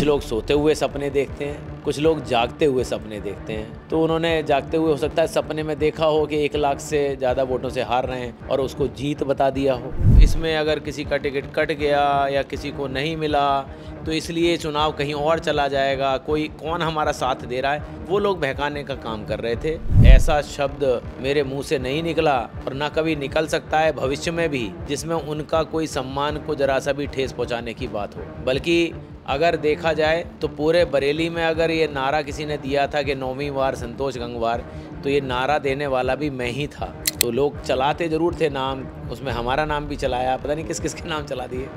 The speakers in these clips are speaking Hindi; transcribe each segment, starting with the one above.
कुछ लोग सोते हुए सपने देखते हैं कुछ लोग जागते हुए सपने देखते हैं तो उन्होंने जागते हुए हो सकता है सपने में देखा हो कि एक लाख से ज़्यादा वोटों से हार रहे हैं और उसको जीत बता दिया हो इसमें अगर किसी का टिकट कट गया या किसी को नहीं मिला तो इसलिए चुनाव कहीं और चला जाएगा कोई कौन हमारा साथ दे रहा है वो लोग बहकाने का काम कर रहे थे ऐसा शब्द मेरे मुंह से नहीं निकला और ना कभी निकल सकता है भविष्य में भी जिसमें उनका कोई सम्मान को जरा सा भी ठेस पहुंचाने की बात हो बल्कि अगर देखा जाए तो पूरे बरेली में अगर ये नारा किसी ने दिया था कि नौवीं वार संतोष गंगवार तो ये नारा देने वाला भी मैं ही था तो लोग चलाते ज़रूर थे नाम उसमें हमारा नाम भी चलाया पता नहीं किस किस के नाम चला दिए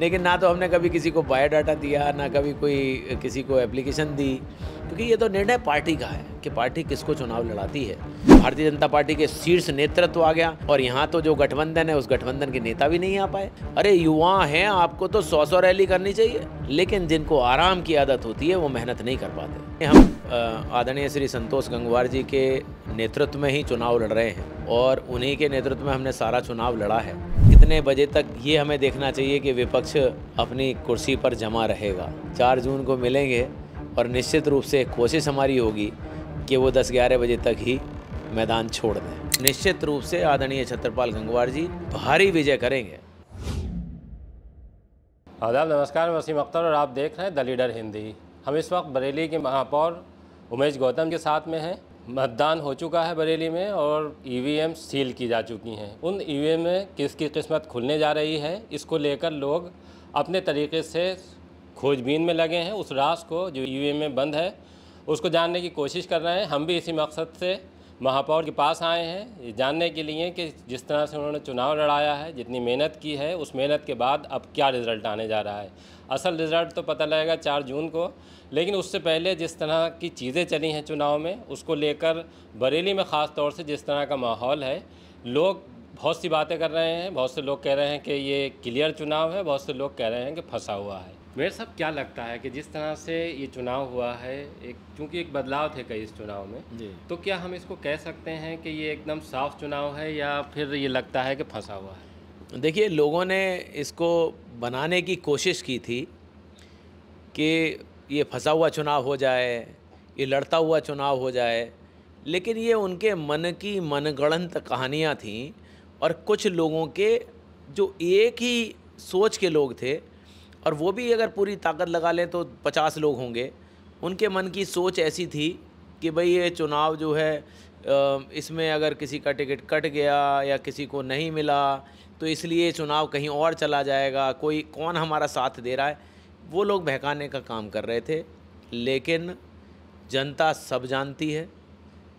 लेकिन ना तो हमने कभी किसी को बायोडाटा दिया ना कभी कोई किसी को एप्लीकेशन दी क्योंकि ये तो निर्णय पार्टी का है कि पार्टी किसको चुनाव लड़ाती है भारतीय जनता पार्टी के शीर्ष नेतृत्व आ गया और यहाँ तो जो गठबंधन है उस गठबंधन के नेता भी नहीं आ पाए अरे युवा हैं आपको तो सौ सौ रैली करनी चाहिए लेकिन जिनको आराम की आदत होती है वो मेहनत नहीं कर पाते हम आदरणीय श्री संतोष गंगवार जी के नेतृत्व में ही चुनाव लड़ रहे हैं और उन्हीं के नेतृत्व में हमने सारा चुनाव लड़ा है कितने बजे तक ये हमें देखना चाहिए कि विपक्ष अपनी कुर्सी पर जमा रहेगा चार जून को मिलेंगे और निश्चित रूप से कोशिश हमारी होगी कि वो दस ग्यारह बजे तक ही मैदान छोड़ दें निश्चित रूप से आदरणीय छत्रपाल गंगवार जी भारी विजय करेंगे आदाब नमस्कार वसीम अख्तर और आप देख रहे हैं द लीडर हिंदी हम इस वक्त बरेली के महापौर उमेश गौतम के साथ में हैं मतदान हो चुका है बरेली में और ईवीएम e सील की जा चुकी हैं उन ईवीएम e में किसकी किस्मत खुलने जा रही है इसको लेकर लोग अपने तरीके से खोजबीन में लगे हैं उस रास को जो ईवीएम e में बंद है उसको जानने की कोशिश कर रहे हैं हम भी इसी मकसद से महापौर के पास आए हैं जानने के लिए कि जिस तरह से उन्होंने चुनाव लड़ाया है जितनी मेहनत की है उस मेहनत के बाद अब क्या रिज़ल्ट आने जा रहा है असल रिज़ल्ट तो पता लगेगा चार जून को लेकिन उससे पहले जिस तरह की चीज़ें चली हैं चुनाव में उसको लेकर बरेली में ख़ास तौर से जिस तरह का माहौल है लोग बहुत सी बातें कर रहे हैं बहुत से लोग कह रहे हैं कि ये क्लियर चुनाव है बहुत से लोग कह रहे हैं कि फंसा हुआ है मेरे सब क्या लगता है कि जिस तरह से ये चुनाव हुआ है एक क्योंकि एक बदलाव थे कई इस चुनाव में तो क्या हम इसको कह सकते हैं कि ये एकदम साफ चुनाव है या फिर ये लगता है कि फंसा हुआ है देखिए लोगों ने इसको बनाने की कोशिश की थी कि ये फंसा हुआ चुनाव हो जाए ये लड़ता हुआ चुनाव हो जाए लेकिन ये उनके मन की मनगढ़ंत कहानियाँ थीं और कुछ लोगों के जो एक ही सोच के लोग थे और वो भी अगर पूरी ताकत लगा लें तो पचास लोग होंगे उनके मन की सोच ऐसी थी कि भाई ये चुनाव जो है इसमें अगर किसी का टिकट कट गया या किसी को नहीं मिला तो इसलिए चुनाव कहीं और चला जाएगा कोई कौन हमारा साथ दे रहा है वो लोग बहकाने का काम कर रहे थे लेकिन जनता सब जानती है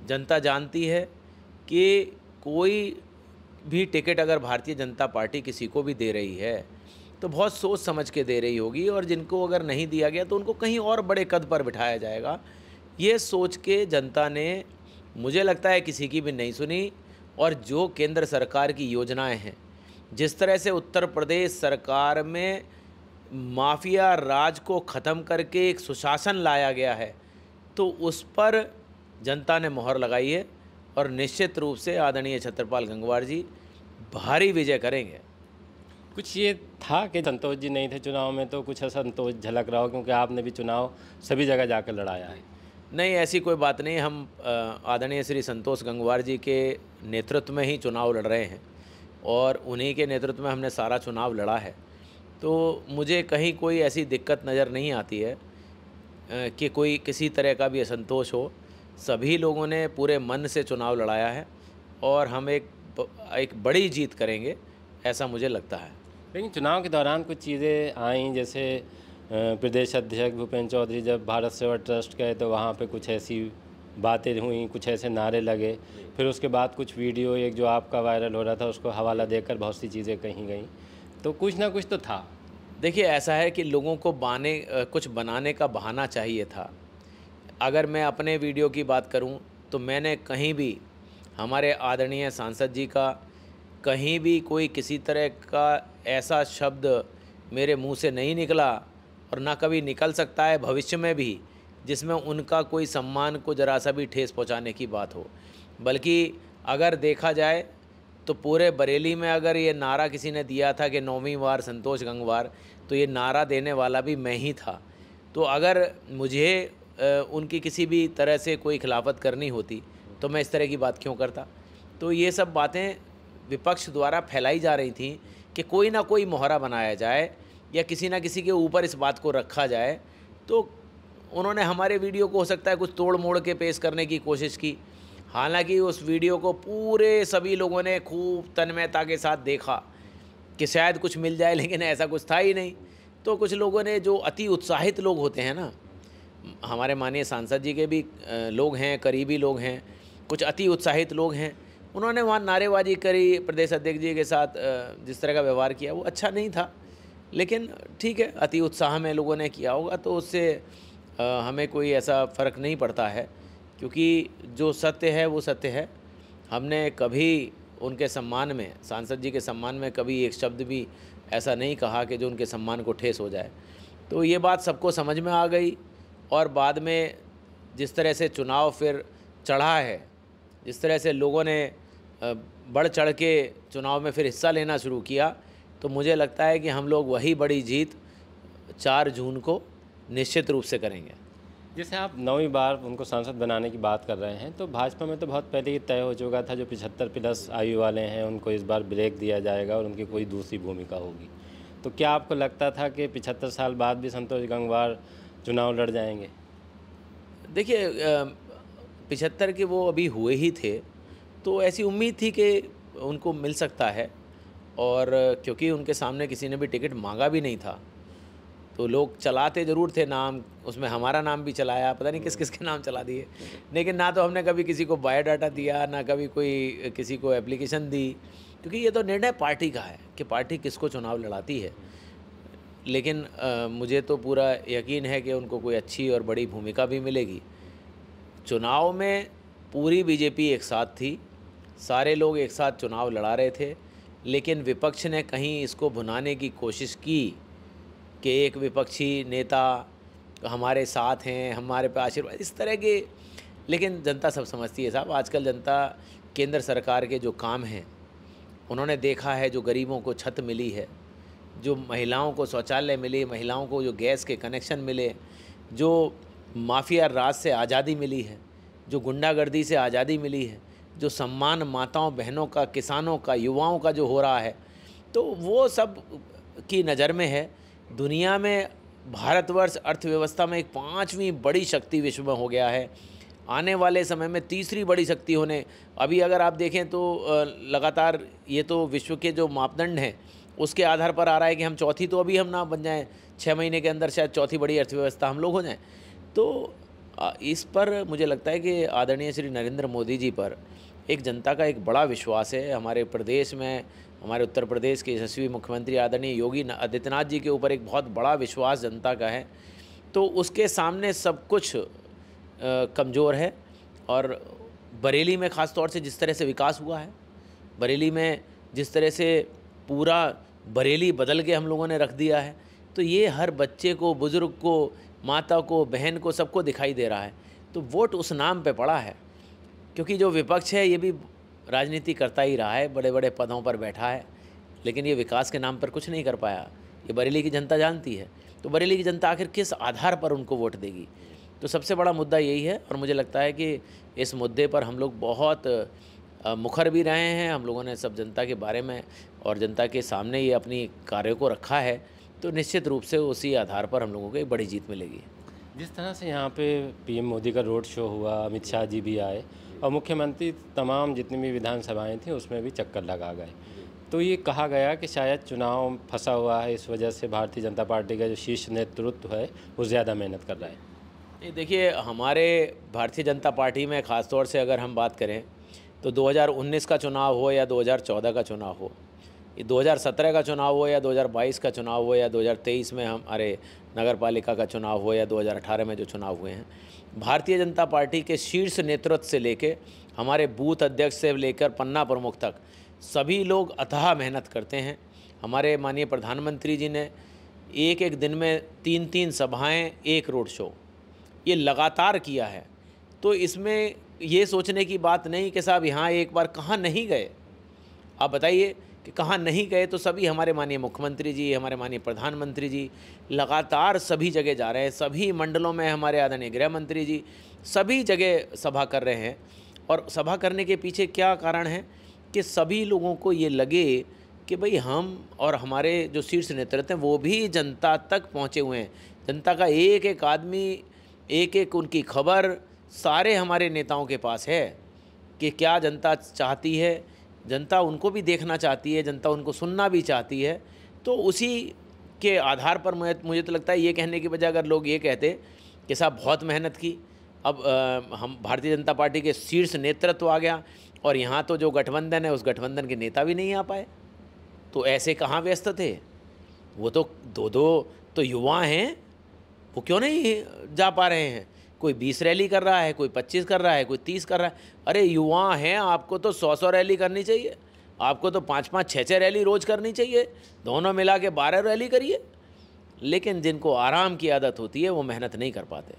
जनता जानती है कि कोई भी टिकट अगर भारतीय जनता पार्टी किसी को भी दे रही है तो बहुत सोच समझ के दे रही होगी और जिनको अगर नहीं दिया गया तो उनको कहीं और बड़े कद पर बिठाया जाएगा ये सोच के जनता ने मुझे लगता है किसी की भी नहीं सुनी और जो केंद्र सरकार की योजनाएं हैं जिस तरह से उत्तर प्रदेश सरकार में माफिया राज को ख़त्म करके एक सुशासन लाया गया है तो उस पर जनता ने मोहर लगाई है और निश्चित रूप से आदरणीय छत्रपाल गंगवार जी भारी विजय करेंगे कुछ ये था कि संतोष जी नहीं थे चुनाव में तो कुछ असंतोष झलक रहा हो क्योंकि आपने भी चुनाव सभी जगह जाकर लड़ाया है नहीं ऐसी कोई बात नहीं हम आदरणीय श्री संतोष गंगवार जी के नेतृत्व में ही चुनाव लड़ रहे हैं और उन्हीं के नेतृत्व में हमने सारा चुनाव लड़ा है तो मुझे कहीं कोई ऐसी दिक्कत नज़र नहीं आती है कि कोई किसी तरह का भी असंतोष हो सभी लोगों ने पूरे मन से चुनाव लड़ाया है और हम एक एक बड़ी जीत करेंगे ऐसा मुझे लगता है लेकिन चुनाव के दौरान कुछ चीज़ें आई जैसे प्रदेश अध्यक्ष भूपेन्द्र चौधरी जब भारत सेवा ट्रस्ट गए तो वहाँ पर कुछ ऐसी बातें हुई कुछ ऐसे नारे लगे फिर उसके बाद कुछ वीडियो एक जो आपका वायरल हो रहा था उसको हवाला देकर बहुत सी चीज़ें कही गई तो कुछ ना कुछ तो था देखिए ऐसा है कि लोगों को बाने कुछ बनाने का बहाना चाहिए था अगर मैं अपने वीडियो की बात करूं तो मैंने कहीं भी हमारे आदरणीय सांसद जी का कहीं भी कोई किसी तरह का ऐसा शब्द मेरे मुँह से नहीं निकला और ना कभी निकल सकता है भविष्य में भी जिसमें उनका कोई सम्मान को जरा सा भी ठेस पहुंचाने की बात हो बल्कि अगर देखा जाए तो पूरे बरेली में अगर ये नारा किसी ने दिया था कि नौवीं वार संतोष गंगवार तो ये नारा देने वाला भी मैं ही था तो अगर मुझे उनकी किसी भी तरह से कोई खिलाफत करनी होती तो मैं इस तरह की बात क्यों करता तो ये सब बातें विपक्ष द्वारा फैलाई जा रही थी कि कोई ना कोई मोहरा बनाया जाए या किसी ना किसी के ऊपर इस बात को रखा जाए तो उन्होंने हमारे वीडियो को हो सकता है कुछ तोड़ मोड़ के पेश करने की कोशिश की हालांकि उस वीडियो को पूरे सभी लोगों ने खूब तन्मयता के साथ देखा कि शायद कुछ मिल जाए लेकिन ऐसा कुछ था ही नहीं तो कुछ लोगों ने जो अति उत्साहित लोग होते हैं ना हमारे माननीय सांसद जी के भी लोग हैं करीबी लोग हैं कुछ अति उत्साहित लोग हैं उन्होंने वहाँ नारेबाजी करी प्रदेश अध्यक्ष जी के साथ जिस तरह का व्यवहार किया वो अच्छा नहीं था लेकिन ठीक है अति उत्साह में लोगों ने किया होगा तो उससे हमें कोई ऐसा फ़र्क नहीं पड़ता है क्योंकि जो सत्य है वो सत्य है हमने कभी उनके सम्मान में सांसद जी के सम्मान में कभी एक शब्द भी ऐसा नहीं कहा कि जो उनके सम्मान को ठेस हो जाए तो ये बात सबको समझ में आ गई और बाद में जिस तरह से चुनाव फिर चढ़ा है जिस तरह से लोगों ने बढ़ चढ़ के चुनाव में फिर हिस्सा लेना शुरू किया तो मुझे लगता है कि हम लोग वही बड़ी जीत चार जून को निश्चित रूप से करेंगे जैसे आप नौवीं बार उनको सांसद बनाने की बात कर रहे हैं तो भाजपा में तो बहुत पहले ही तय हो चुका था जो पिछहत्तर प्लस आयु वाले हैं उनको इस बार ब्रेक दिया जाएगा और उनकी कोई दूसरी भूमिका होगी तो क्या आपको लगता था कि पिछहत्तर साल बाद भी संतोष गंगवार चुनाव लड़ जाएंगे देखिए पिछहत्तर के वो अभी हुए ही थे तो ऐसी उम्मीद थी कि उनको मिल सकता है और क्योंकि उनके सामने किसी ने भी टिकट मांगा भी नहीं था तो लोग चलाते ज़रूर थे नाम उसमें हमारा नाम भी चलाया पता नहीं किस किस के नाम चला दिए लेकिन ना तो हमने कभी किसी को बायोडाटा दिया ना कभी कोई किसी को एप्लीकेशन दी क्योंकि ये तो निर्णय पार्टी का है कि पार्टी किसको चुनाव लड़ाती है लेकिन आ, मुझे तो पूरा यकीन है कि उनको कोई अच्छी और बड़ी भूमिका भी मिलेगी चुनाव में पूरी बीजेपी एक साथ थी सारे लोग एक साथ चुनाव लड़ा रहे थे लेकिन विपक्ष ने कहीं इसको भुनाने की कोशिश की कि एक विपक्षी नेता हमारे साथ हैं हमारे पे आशीर्वाद इस तरह के लेकिन जनता सब समझती है साहब आजकल जनता केंद्र सरकार के जो काम हैं उन्होंने देखा है जो गरीबों को छत मिली है जो महिलाओं को शौचालय मिले महिलाओं को जो गैस के कनेक्शन मिले जो माफिया राज से आज़ादी मिली है जो गुंडागर्दी से आज़ादी मिली है जो सम्मान माताओं बहनों का किसानों का युवाओं का जो हो रहा है तो वो सब की नज़र में है दुनिया में भारतवर्ष अर्थव्यवस्था में एक पाँचवीं बड़ी शक्ति विश्व में हो गया है आने वाले समय में तीसरी बड़ी शक्ति होने अभी अगर आप देखें तो लगातार ये तो विश्व के जो मापदंड हैं उसके आधार पर आ रहा है कि हम चौथी तो अभी हम ना बन जाएं छः महीने के अंदर शायद चौथी बड़ी अर्थव्यवस्था हम लोग हो जाएं तो इस पर मुझे लगता है कि आदरणीय श्री नरेंद्र मोदी जी पर एक जनता का एक बड़ा विश्वास है हमारे प्रदेश में हमारे उत्तर प्रदेश के यशस्वी मुख्यमंत्री आदरणीय योगी आदित्यनाथ जी के ऊपर एक बहुत बड़ा विश्वास जनता का है तो उसके सामने सब कुछ कमज़ोर है और बरेली में ख़ास तौर से जिस तरह से विकास हुआ है बरेली में जिस तरह से पूरा बरेली बदल के हम लोगों ने रख दिया है तो ये हर बच्चे को बुज़ुर्ग को माता को बहन को सबको दिखाई दे रहा है तो वोट उस नाम पे पड़ा है क्योंकि जो विपक्ष है ये भी राजनीति करता ही रहा है बड़े बड़े पदों पर बैठा है लेकिन ये विकास के नाम पर कुछ नहीं कर पाया ये बरेली की जनता जानती है तो बरेली की जनता आखिर किस आधार पर उनको वोट देगी तो सबसे बड़ा मुद्दा यही है और मुझे लगता है कि इस मुद्दे पर हम लोग बहुत मुखर भी रहे हैं हम लोगों ने सब जनता के बारे में और जनता के सामने ये अपनी कार्यों को रखा है तो निश्चित रूप से उसी आधार पर हम लोगों को एक बड़ी जीत मिलेगी जिस तरह से यहाँ पे पीएम मोदी का रोड शो हुआ अमित शाह जी भी आए और मुख्यमंत्री तमाम जितनी भी विधानसभाएं थी उसमें भी चक्कर लगा गए तो ये कहा गया कि शायद चुनाव फंसा हुआ है इस वजह से भारतीय जनता पार्टी का जो शीर्ष नेतृत्व है वो ज़्यादा मेहनत कर रहा है ये देखिए हमारे भारतीय जनता पार्टी में ख़ासतौर से अगर हम बात करें तो 2019 का चुनाव हो या 2014 का चुनाव हो 2017 का चुनाव हो या 2022 का चुनाव हो या 2023 में हमारे नगर पालिका का चुनाव हो या 2018 में जो चुनाव हुए हैं भारतीय जनता पार्टी के शीर्ष नेतृत्व से लेके हमारे बूथ अध्यक्ष से लेकर पन्ना प्रमुख तक सभी लोग अथाह मेहनत करते हैं हमारे माननीय प्रधानमंत्री जी ने एक एक दिन में तीन तीन सभाएं एक रोड शो ये लगातार किया है तो इसमें ये सोचने की बात नहीं कि साहब यहाँ एक बार कहाँ नहीं गए आप बताइए कि कहाँ नहीं गए तो सभी हमारे माननीय मुख्यमंत्री जी हमारे माननीय प्रधानमंत्री जी लगातार सभी जगह जा रहे हैं सभी मंडलों में हमारे आदरणीय गृह मंत्री जी सभी जगह सभा कर रहे हैं और सभा करने के पीछे क्या कारण है कि सभी लोगों को ये लगे कि भाई हम और हमारे जो शीर्ष नेतृत्व हैं वो भी जनता तक पहुँचे हुए हैं जनता का एक एक आदमी एक एक उनकी खबर सारे हमारे नेताओं के पास है कि क्या जनता चाहती है जनता उनको भी देखना चाहती है जनता उनको सुनना भी चाहती है तो उसी के आधार पर मुझे मुझे तो लगता है ये कहने की बजाय अगर लोग ये कहते कि साहब बहुत मेहनत की अब आ, हम भारतीय जनता पार्टी के शीर्ष नेतृत्व तो आ गया और यहाँ तो जो गठबंधन है उस गठबंधन के नेता भी नहीं आ पाए तो ऐसे कहाँ व्यस्त थे वो तो दो दो तो युवा हैं वो क्यों नहीं जा पा रहे हैं कोई बीस रैली कर रहा है कोई पच्चीस कर रहा है कोई तीस कर रहा है अरे युवा हैं आपको तो सौ सौ रैली करनी चाहिए आपको तो पाँच पाँच छः छः रैली रोज़ करनी चाहिए दोनों मिला के बारह रैली करिए लेकिन जिनको आराम की आदत होती है वो मेहनत नहीं कर पाते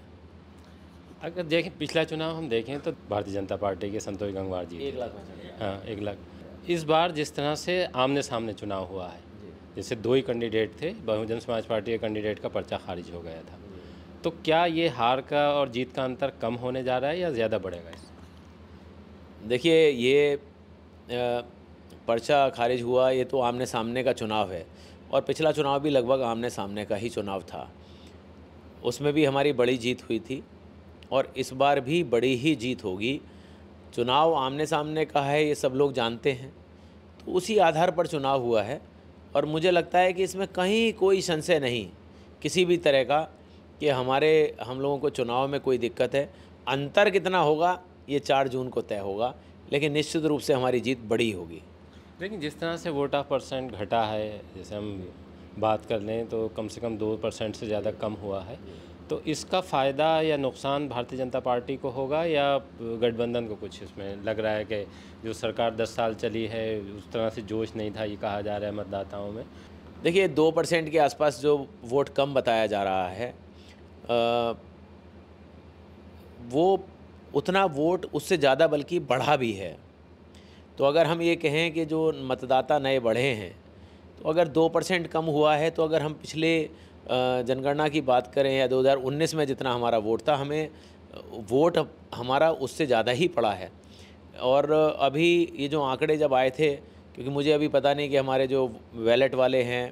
अगर देखें पिछला चुनाव हम देखें तो भारतीय जनता पार्टी के संतोष गंगवार जी एक लाख हाँ एक लाख इस बार जिस तरह से आमने सामने चुनाव हुआ है जैसे दो ही कैंडिडेट थे बहुजन समाज पार्टी के कैंडिडेट का पर्चा खारिज हो गया था तो क्या ये हार का और जीत का अंतर कम होने जा रहा है या ज़्यादा बढ़ेगा इस देखिए ये पर्चा खारिज हुआ ये तो आमने सामने का चुनाव है और पिछला चुनाव भी लगभग आमने सामने का ही चुनाव था उसमें भी हमारी बड़ी जीत हुई थी और इस बार भी बड़ी ही जीत होगी चुनाव आमने सामने का है ये सब लोग जानते हैं तो उसी आधार पर चुनाव हुआ है और मुझे लगता है कि इसमें कहीं कोई संशय नहीं किसी भी तरह का कि हमारे हम लोगों को चुनाव में कोई दिक्कत है अंतर कितना होगा ये चार जून को तय होगा लेकिन निश्चित रूप से हमारी जीत बड़ी होगी लेकिन जिस तरह से वोट ऑफ परसेंट घटा है जैसे हम बात कर लें तो कम से कम दो परसेंट से ज़्यादा कम हुआ है तो इसका फ़ायदा या नुकसान भारतीय जनता पार्टी को होगा या गठबंधन को कुछ इसमें लग रहा है कि जो सरकार दस साल चली है उस तरह से जोश नहीं था ये कहा जा रहा है मतदाताओं में देखिए दो परसेंट के आसपास जो वोट कम बताया जा रहा है वो उतना वोट उससे ज़्यादा बल्कि बढ़ा भी है तो अगर हम ये कहें कि जो मतदाता नए बढ़े हैं तो अगर दो परसेंट कम हुआ है तो अगर हम पिछले जनगणना की बात करें या 2019 में जितना हमारा वोट था हमें वोट हमारा उससे ज़्यादा ही पड़ा है और अभी ये जो आंकड़े जब आए थे क्योंकि मुझे अभी पता नहीं कि हमारे जो वैलेट वाले हैं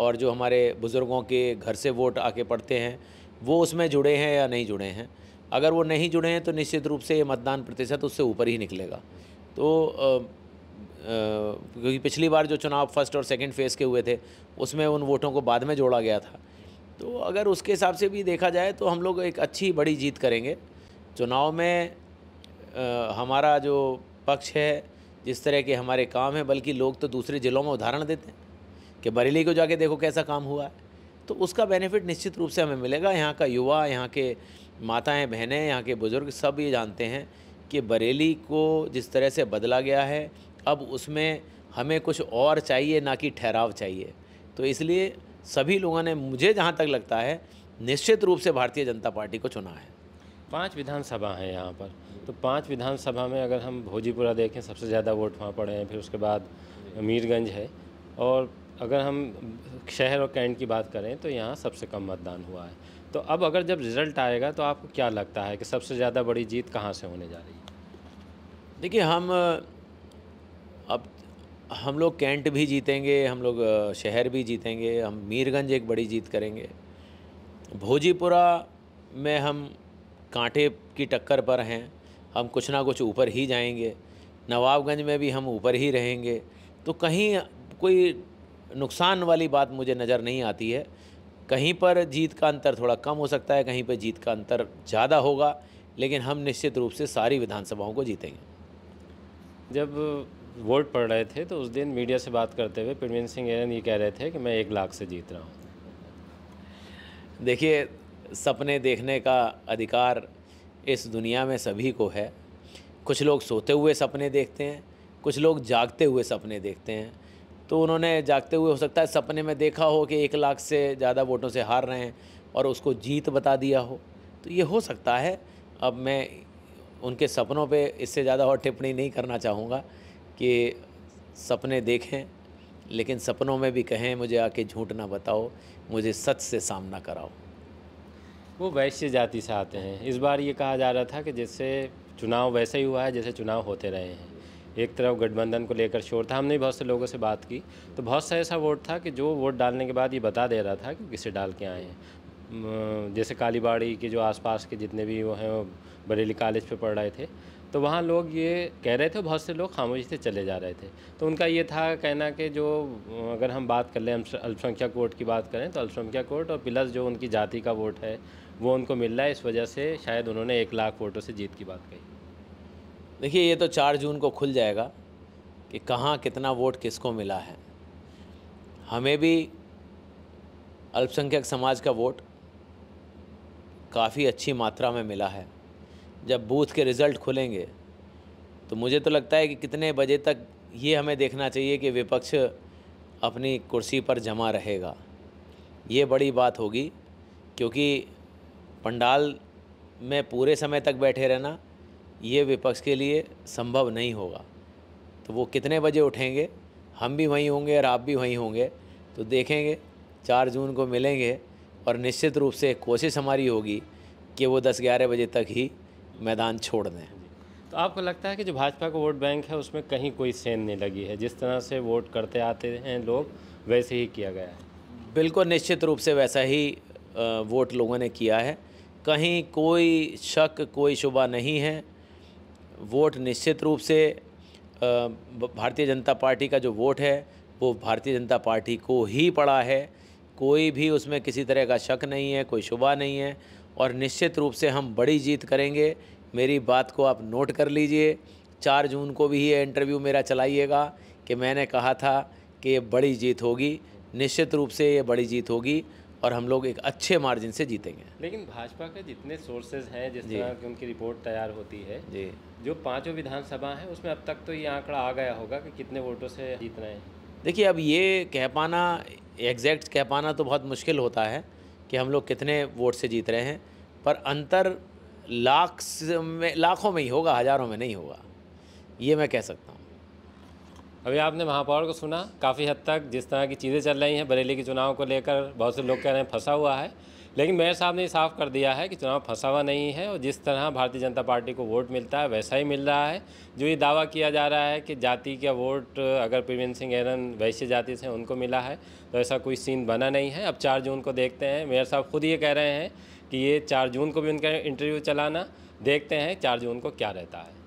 और जो हमारे बुज़ुर्गों के घर से वोट आके पड़ते हैं वो उसमें जुड़े हैं या नहीं जुड़े हैं अगर वो नहीं जुड़े हैं तो निश्चित रूप से ये मतदान प्रतिशत उससे ऊपर ही निकलेगा तो क्योंकि पिछली बार जो चुनाव फर्स्ट और सेकंड फेज़ के हुए थे उसमें उन वोटों को बाद में जोड़ा गया था तो अगर उसके हिसाब से भी देखा जाए तो हम लोग एक अच्छी बड़ी जीत करेंगे चुनाव में आ, हमारा जो पक्ष है जिस तरह के हमारे काम हैं बल्कि लोग तो दूसरे ज़िलों में उदाहरण देते हैं कि बरेली को जाके देखो कैसा काम हुआ है तो उसका बेनिफिट निश्चित रूप से हमें मिलेगा यहाँ का युवा यहाँ के माताएँ बहनें यहाँ के बुज़ुर्ग सब ये जानते हैं कि बरेली को जिस तरह से बदला गया है अब उसमें हमें कुछ और चाहिए ना कि ठहराव चाहिए तो इसलिए सभी लोगों ने मुझे जहाँ तक लगता है निश्चित रूप से भारतीय जनता पार्टी को चुना है पांच विधानसभा हैं यहाँ पर तो पांच विधानसभा में अगर हम भोजीपुरा देखें सबसे ज़्यादा वोट वहाँ पड़े हैं फिर उसके बाद मीरगंज है और अगर हम शहर और कैंट की बात करें तो यहाँ सबसे कम मतदान हुआ है तो अब अगर जब रिज़ल्ट आएगा तो आपको क्या लगता है कि सबसे ज़्यादा बड़ी जीत कहाँ से होने जा रही है देखिए हम अब हम लोग कैंट भी जीतेंगे हम लोग शहर भी जीतेंगे हम मीरगंज एक बड़ी जीत करेंगे भोजीपुरा में हम कांटे की टक्कर पर हैं हम कुछ ना कुछ ऊपर ही जाएंगे नवाबगंज में भी हम ऊपर ही रहेंगे तो कहीं कोई नुकसान वाली बात मुझे नज़र नहीं आती है कहीं पर जीत का अंतर थोड़ा कम हो सकता है कहीं पर जीत का अंतर ज़्यादा होगा लेकिन हम निश्चित रूप से सारी विधानसभाओं को जीतेंगे जब वोट पड़ रहे थे तो उस दिन मीडिया से बात करते हुए प्रवीण सिंह एरन ये कह रहे थे कि मैं एक लाख से जीत रहा हूँ देखिए सपने देखने का अधिकार इस दुनिया में सभी को है कुछ लोग सोते हुए सपने देखते हैं कुछ लोग जागते हुए सपने देखते हैं तो उन्होंने जागते हुए हो सकता है सपने में देखा हो कि एक लाख से ज़्यादा वोटों से हार रहे हैं और उसको जीत बता दिया हो तो ये हो सकता है अब मैं उनके सपनों पे इससे ज़्यादा और टिप्पणी नहीं करना चाहूँगा कि सपने देखें लेकिन सपनों में भी कहें मुझे आके झूठ ना बताओ मुझे सच से सामना कराओ वो वैश्य जाति से आते हैं इस बार ये कहा जा रहा था कि जैसे चुनाव वैसे ही हुआ है जैसे चुनाव होते रहे हैं एक तरफ गठबंधन को लेकर शोर था हमने बहुत से लोगों से बात की तो बहुत सा ऐसा वोट था कि जो वोट डालने के बाद ये बता दे रहा था कि किसे डाल के आए हैं जैसे कालीबाड़ी के जो आसपास के जितने भी वो हैं वो बरेली कॉलेज पे पढ़ रहे थे तो वहाँ लोग ये कह रहे थे बहुत से लोग खामोशी से चले जा रहे थे तो उनका ये था कहना कि जो अगर हम बात कर लें अल्पसंख्यक वोट की बात करें तो अल्पसंख्यक वोट और प्लस जो उनकी जाति का वोट है वो उनको मिल रहा है इस वजह से शायद उन्होंने एक लाख वोटों से जीत की बात कही देखिए ये तो चार जून को खुल जाएगा कि कहाँ कितना वोट किसको मिला है हमें भी अल्पसंख्यक समाज का वोट काफ़ी अच्छी मात्रा में मिला है जब बूथ के रिज़ल्ट खुलेंगे तो मुझे तो लगता है कि कितने बजे तक ये हमें देखना चाहिए कि विपक्ष अपनी कुर्सी पर जमा रहेगा ये बड़ी बात होगी क्योंकि पंडाल में पूरे समय तक बैठे रहना ये विपक्ष के लिए संभव नहीं होगा तो वो कितने बजे उठेंगे हम भी वहीं होंगे और आप भी वहीं होंगे तो देखेंगे चार जून को मिलेंगे और निश्चित रूप से कोशिश हमारी होगी कि वो दस ग्यारह बजे तक ही मैदान छोड़ दें तो आपको लगता है कि जो भाजपा का वोट बैंक है उसमें कहीं कोई सेन नहीं लगी है जिस तरह से वोट करते आते हैं लोग वैसे ही किया गया है बिल्कुल निश्चित रूप से वैसा ही वोट लोगों ने किया है कहीं कोई शक कोई शुबा नहीं है वोट निश्चित रूप से भारतीय जनता पार्टी का जो वोट है वो भारतीय जनता पार्टी को ही पड़ा है कोई भी उसमें किसी तरह का शक नहीं है कोई शुबा नहीं है और निश्चित रूप से हम बड़ी जीत करेंगे मेरी बात को आप नोट कर लीजिए चार जून को भी ये इंटरव्यू मेरा चलाइएगा कि मैंने कहा था कि ये बड़ी जीत होगी निश्चित रूप से ये बड़ी जीत होगी और हम लोग एक अच्छे मार्जिन से जीतेंगे लेकिन भाजपा के जितने सोर्सेज हैं जिस तरह की उनकी रिपोर्ट तैयार होती है जी जो पांचों विधानसभा हैं उसमें अब तक तो ये आंकड़ा आ गया होगा कि कितने वोटों से जीत रहे हैं देखिए अब ये कह पाना एग्जैक्ट कह पाना तो बहुत मुश्किल होता है कि हम लोग कितने वोट से जीत रहे हैं पर अंतर लाख में लाखों में ही होगा हज़ारों में नहीं होगा ये मैं कह सकता हूँ अभी आपने महापौर को सुना काफ़ी हद तक जिस तरह की चीज़ें चल रही हैं बरेली के चुनाव को लेकर बहुत से लोग कह रहे हैं फंसा हुआ है लेकिन मेयर साहब ने साफ कर दिया है कि चुनाव फंसा हुआ नहीं है और जिस तरह भारतीय जनता पार्टी को वोट मिलता है वैसा ही मिल रहा है जो ये दावा किया जा रहा है कि जाति का वोट अगर प्रवीण सिंह एरन वैश्य जाति से उनको मिला है तो ऐसा कोई सीन बना नहीं है अब चार जून को देखते हैं मेयर साहब खुद ये कह रहे हैं कि ये चार जून को भी उनका इंटरव्यू चलाना देखते हैं चार जून को क्या रहता है